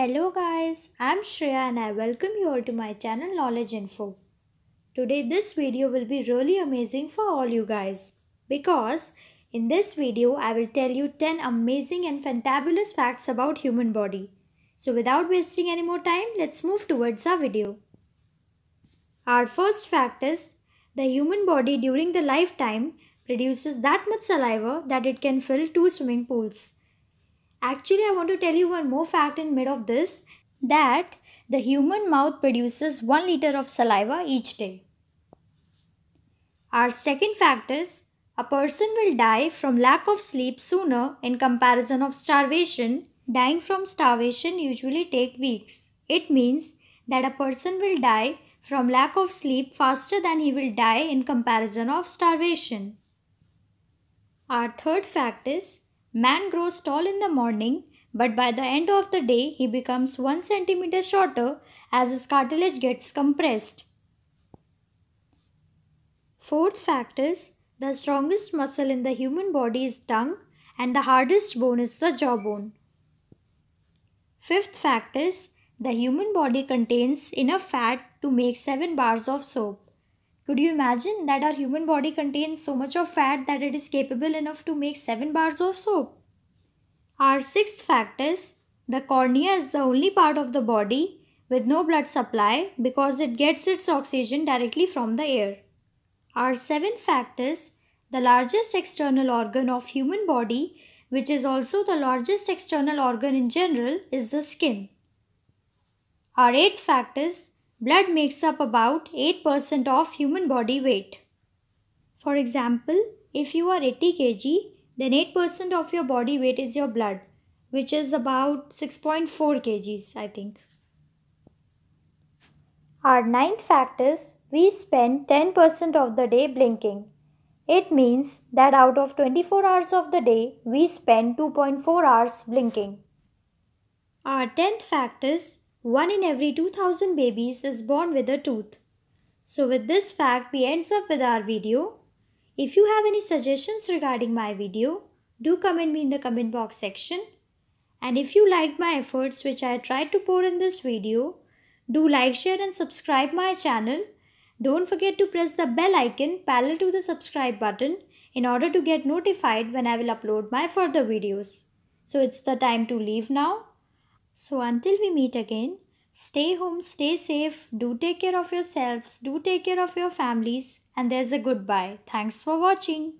Hello guys, I'm Shreya and I welcome you all to my channel Knowledge Info. Today this video will be really amazing for all you guys because in this video I will tell you 10 amazing and fantabulous facts about human body. So without wasting any more time, let's move towards our video. Our first fact is the human body during the lifetime produces that much saliva that it can fill two swimming pools. Actually, I want to tell you one more fact in mid of this that the human mouth produces 1 liter of saliva each day. Our second fact is a person will die from lack of sleep sooner in comparison of starvation. Dying from starvation usually take weeks. It means that a person will die from lack of sleep faster than he will die in comparison of starvation. Our third fact is Man grows tall in the morning, but by the end of the day, he becomes 1 centimeter shorter as his cartilage gets compressed. Fourth fact is the strongest muscle in the human body is tongue, and the hardest bone is the jawbone. Fifth fact is the human body contains enough fat to make 7 bars of soap. Could you imagine that our human body contains so much of fat that it is capable enough to make 7 bars of soap? Our sixth fact is the cornea is the only part of the body with no blood supply because it gets its oxygen directly from the air. Our seventh fact is the largest external organ of human body which is also the largest external organ in general is the skin. Our eighth fact is Blood makes up about 8% of human body weight. For example, if you are 80 kg, then 8% of your body weight is your blood, which is about 6.4 kgs, I think. Our ninth fact is we spend 10% of the day blinking. It means that out of 24 hours of the day, we spend 2.4 hours blinking. Our tenth fact is one in every 2000 babies is born with a tooth. So with this fact, we ends up with our video. If you have any suggestions regarding my video, do comment me in the comment box section. And if you liked my efforts which I tried to pour in this video, do like, share and subscribe my channel. Don't forget to press the bell icon parallel to the subscribe button in order to get notified when I will upload my further videos. So it's the time to leave now. So until we meet again, stay home, stay safe, do take care of yourselves, do take care of your families, and there's a goodbye. Thanks for watching.